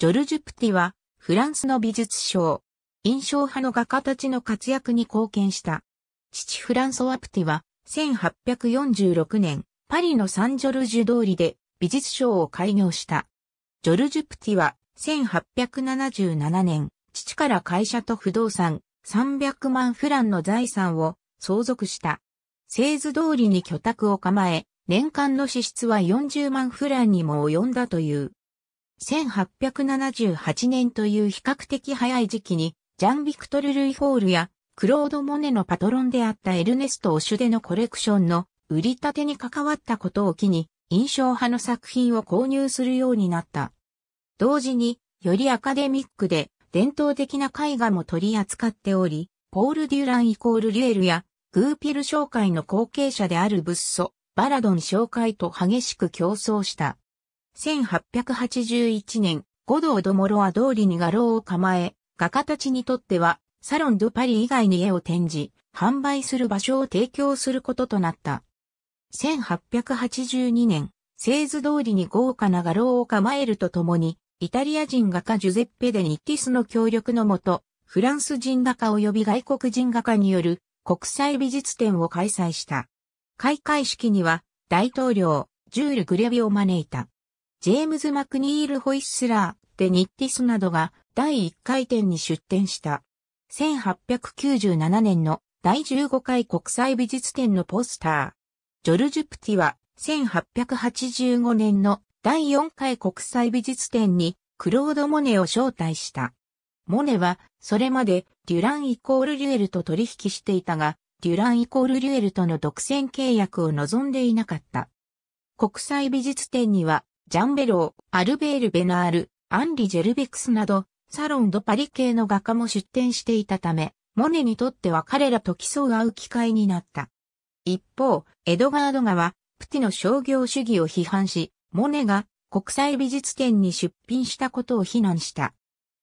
ジョルジュ・プティは、フランスの美術賞、印象派の画家たちの活躍に貢献した。父フランソワ・プティは、1846年、パリのサンジョルジュ通りで美術賞を開業した。ジョルジュ・プティは、1877年、父から会社と不動産、300万フランの財産を相続した。製図通りに居宅を構え、年間の支出は40万フランにも及んだという。1878年という比較的早い時期に、ジャン・ビクトル・ルイ・フォールや、クロード・モネのパトロンであったエルネスト・オシュデのコレクションの売り立てに関わったことを機に、印象派の作品を購入するようになった。同時に、よりアカデミックで伝統的な絵画も取り扱っており、ポール・デュランイコール・リュエルや、グーピル商会の後継者であるブッソ、バラドン商会と激しく競争した。1881年、五道ド・モロア通りに画廊を構え、画家たちにとっては、サロン・ド・パリ以外に絵を展示、販売する場所を提供することとなった。1882年、製図通りに豪華な画廊を構えるとともに、イタリア人画家ジュゼッペ・デ・ニッティスの協力のもと、フランス人画家及び外国人画家による国際美術展を開催した。開会式には大統領、ジュール・グレビを招いた。ジェームズ・マクニール・ホイッスラー、デ・ニッティスなどが第1回展に出展した。1897年の第15回国際美術展のポスター。ジョルジュ・プティは1885年の第4回国際美術展にクロード・モネを招待した。モネはそれまでデュランイコール・リュエルと取引していたが、デュランイコール・リュエルとの独占契約を望んでいなかった。国際美術展にはジャンベロー、アルベール・ベナール、アンリ・ジェルベクスなど、サロン・ド・パリ系の画家も出展していたため、モネにとっては彼らと競合う機会になった。一方、エドガードガは、プティの商業主義を批判し、モネが国際美術展に出品したことを非難した。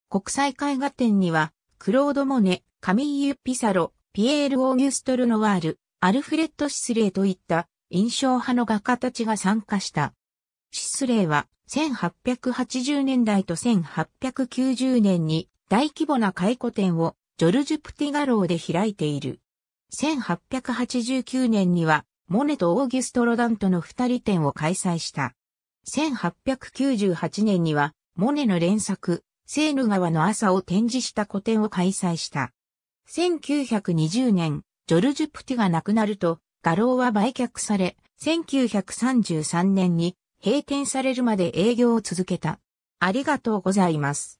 国際絵画展には、クロード・モネ、カミーユ・ピサロ、ピエール・オーギュストル・ノワール、アルフレッド・シスレーといった印象派の画家たちが参加した。失礼は1880年代と1890年に大規模な回顧展をジョルジュ・プティガローで開いている。1889年にはモネとオーギュスト・ロダンとの二人展を開催した。1898年にはモネの連作、セーヌ川の朝を展示した個展を開催した。1920年、ジョルジュ・プティが亡くなると、画廊は売却され、1933年に閉店されるまで営業を続けた。ありがとうございます。